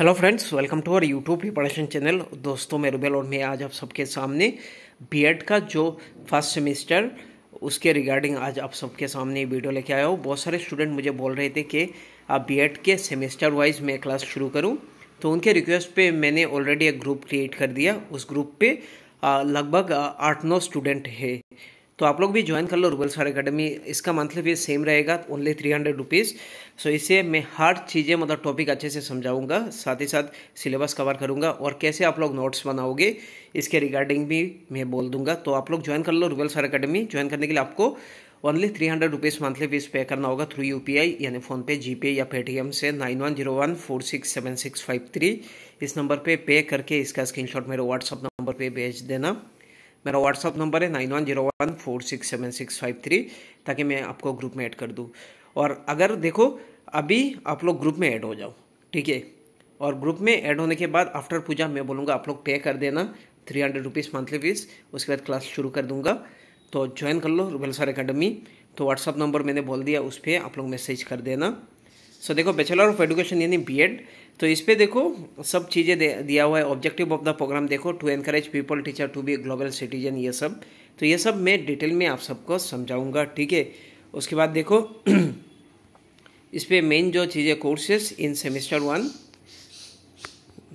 hello friends welcome to our YouTube preparation channel दोस्तों मैं रुबेल और मैं आज आप सबके सामने बीएड का जो फर्स्ट सेमेस्टर उसके रिगार्डिंग आज आप सबके सामने वीडियो लेके आया हूँ बहुत सारे स्टूडेंट मुझे बोल रहे थे कि आप बीएड के सेमेस्टर वाइज मैं क्लास शुरू करूँ तो उनके रिक्वेस्ट पर मैंने ऑलरेडी एक ग्रुप क्रिएट कर दिया उस ग्रुप पे लगभग आठ नौ स्टूडेंट है तो आप लोग भी ज्वाइन कर लो रूबल सार अकेडमी इसका मंथली फीस सेम रहेगा only three hundred rupees so इसे मैं हर चीज़ें मतलब टॉपिक अच्छे से समझाऊंगा साथ ही साथ सिलेबस कवर करूंगा और कैसे आप लोग नोट्स बनाओगे इसके रिगार्डिंग भी मैं बोल दूंगा तो आप लोग ज्वाइन कर लो रूबल सार अकेडमी ज्वाइन करने के लिए आपको only three hundred rupees monthly fees pay करना होगा थ्रू यू पी आई यानी फ़ोनपे जी पे या पेटीएम से nine one zero one four six seven six five three इस नंबर पे पे करके इसका स्क्रीनशॉट मेरे व्हाट्सअप नंबर पे भेज देना मेरा व्हाट्सअप नंबर है nine one zero one four six seven six five three ताकि मैं आपको ग्रुप में ऐड कर दूँ और अगर देखो अभी आप लोग ग्रुप में ऐड हो जाओ ठीक है और ग्रुप में ऐड होने के बाद आफ्टर पूजा मैं बोलूँगा आप लोग पे कर देना three hundred rupees monthly fees उसके बाद क्लास शुरू कर दूँगा तो ज्वाइन कर लो रुबेल सर अकेडमी तो व्हाट्सअप नंबर मैंने बोल दिया उस पर आप लोग मैसेज कर देना सो so, देखो बैचलर ऑफ एजुकेशन यानी एड तो इस पर देखो सब चीज़ें दे, दिया हुआ है ऑब्जेक्टिव ऑफ द प्रोग्राम देखो to encourage people teacher to be global citizen ये सब तो ये सब मैं डिटेल में आप सबको समझाऊंगा ठीक है उसके बाद देखो इस पर मेन जो चीज़ें कोर्सेस इन सेमेस्टर वन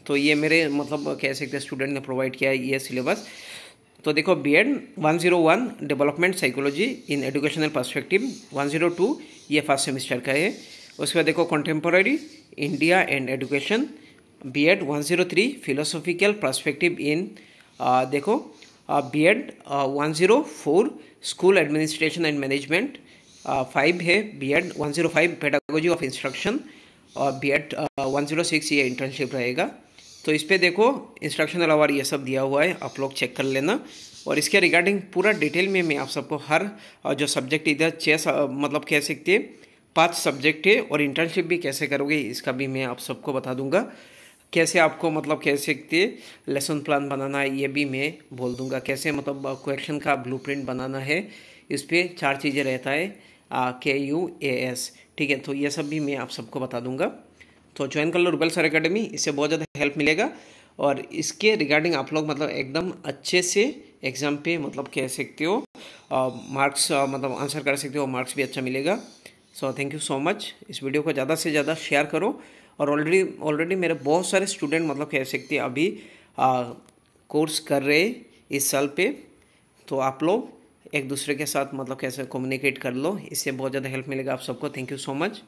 तो ये मेरे मतलब कह सकते स्टूडेंट ने प्रोवाइड किया है ये सिलेबस तो देखो B Ed one zero one development psychology in educational perspective one zero two ये फर्स्ट सेमिस्टर का है उसके बाद देखो contemporary India and education B Ed one zero three philosophical perspective in देखो B Ed one zero four school administration and management five है B Ed one zero five pedagogy of instruction और B Ed one zero six ये internship रहेगा तो इस पर देखो instructional our ये सब दिया हुआ है आप लोग चेक कर लेना और इसके रिगार्डिंग पूरा डिटेल में मैं आप सबको हर uh, जो सब्जेक्ट इधर चेस uh, मतलब कह सकते हैं पांच सब्जेक्ट है और इंटर्नशिप भी कैसे करोगे इसका भी मैं आप सबको बता दूंगा कैसे आपको मतलब कह सकते लेसन प्लान बनाना है ये भी मैं बोल दूंगा कैसे मतलब क्वेश्चन का ब्लूप्रिंट बनाना है इस पर चार चीज़ें रहता है के यू ए एस ठीक है तो ये सब भी मैं आप सबको बता दूंगा तो ज्वाइन कर लो रुबेल सर अकेडमी इससे बहुत ज़्यादा हेल्प मिलेगा और इसके रिगार्डिंग आप लोग मतलब एकदम अच्छे से एग्ज़ाम पे मतलब कह सकते हो मार्क्स मतलब आंसर कर सकते हो मार्क्स भी अच्छा मिलेगा so thank you so much इस वीडियो को ज़्यादा से ज़्यादा शेयर करो और ऑलरेडी ऑलरेडी मेरे बहुत सारे स्टूडेंट मतलब कह सकते अभी आ, कोर्स कर रहे इस साल पे तो आप लोग एक दूसरे के साथ मतलब कैसे कम्युनिकेट कर लो इससे बहुत ज़्यादा हेल्प मिलेगा आप सबको थैंक यू सो मच